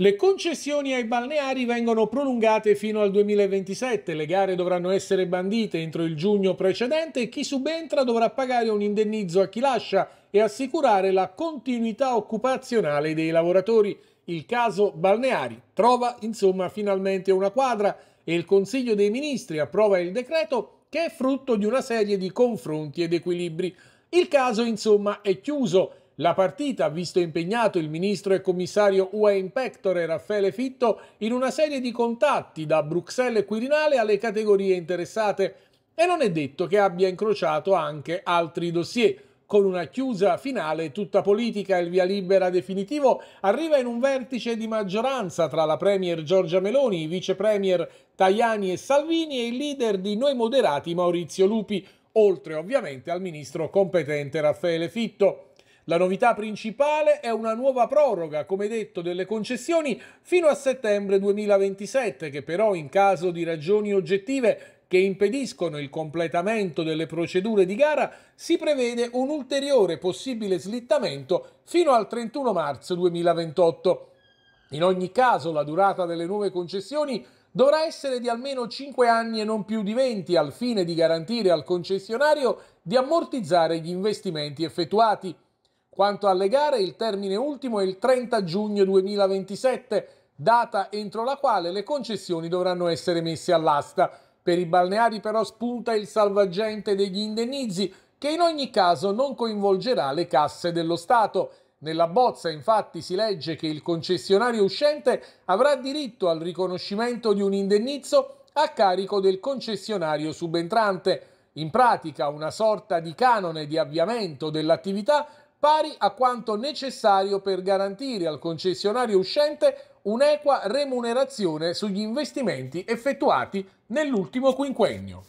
Le concessioni ai balneari vengono prolungate fino al 2027, le gare dovranno essere bandite entro il giugno precedente e chi subentra dovrà pagare un indennizzo a chi lascia e assicurare la continuità occupazionale dei lavoratori. Il caso balneari trova insomma finalmente una quadra e il Consiglio dei Ministri approva il decreto che è frutto di una serie di confronti ed equilibri. Il caso insomma è chiuso la partita ha visto impegnato il ministro e commissario UE Impectore Raffaele Fitto in una serie di contatti da Bruxelles e Quirinale alle categorie interessate e non è detto che abbia incrociato anche altri dossier. Con una chiusa finale tutta politica e il via libera definitivo arriva in un vertice di maggioranza tra la Premier Giorgia Meloni, i Vice Premier Tajani e Salvini e il leader di Noi Moderati Maurizio Lupi, oltre ovviamente al ministro competente Raffaele Fitto. La novità principale è una nuova proroga, come detto, delle concessioni fino a settembre 2027, che però in caso di ragioni oggettive che impediscono il completamento delle procedure di gara, si prevede un ulteriore possibile slittamento fino al 31 marzo 2028. In ogni caso, la durata delle nuove concessioni dovrà essere di almeno 5 anni e non più di 20 al fine di garantire al concessionario di ammortizzare gli investimenti effettuati. Quanto alle gare, il termine ultimo è il 30 giugno 2027, data entro la quale le concessioni dovranno essere messe all'asta. Per i balneari però spunta il salvagente degli indennizi, che in ogni caso non coinvolgerà le casse dello Stato. Nella bozza infatti si legge che il concessionario uscente avrà diritto al riconoscimento di un indennizzo a carico del concessionario subentrante, in pratica una sorta di canone di avviamento dell'attività pari a quanto necessario per garantire al concessionario uscente un'equa remunerazione sugli investimenti effettuati nell'ultimo quinquennio.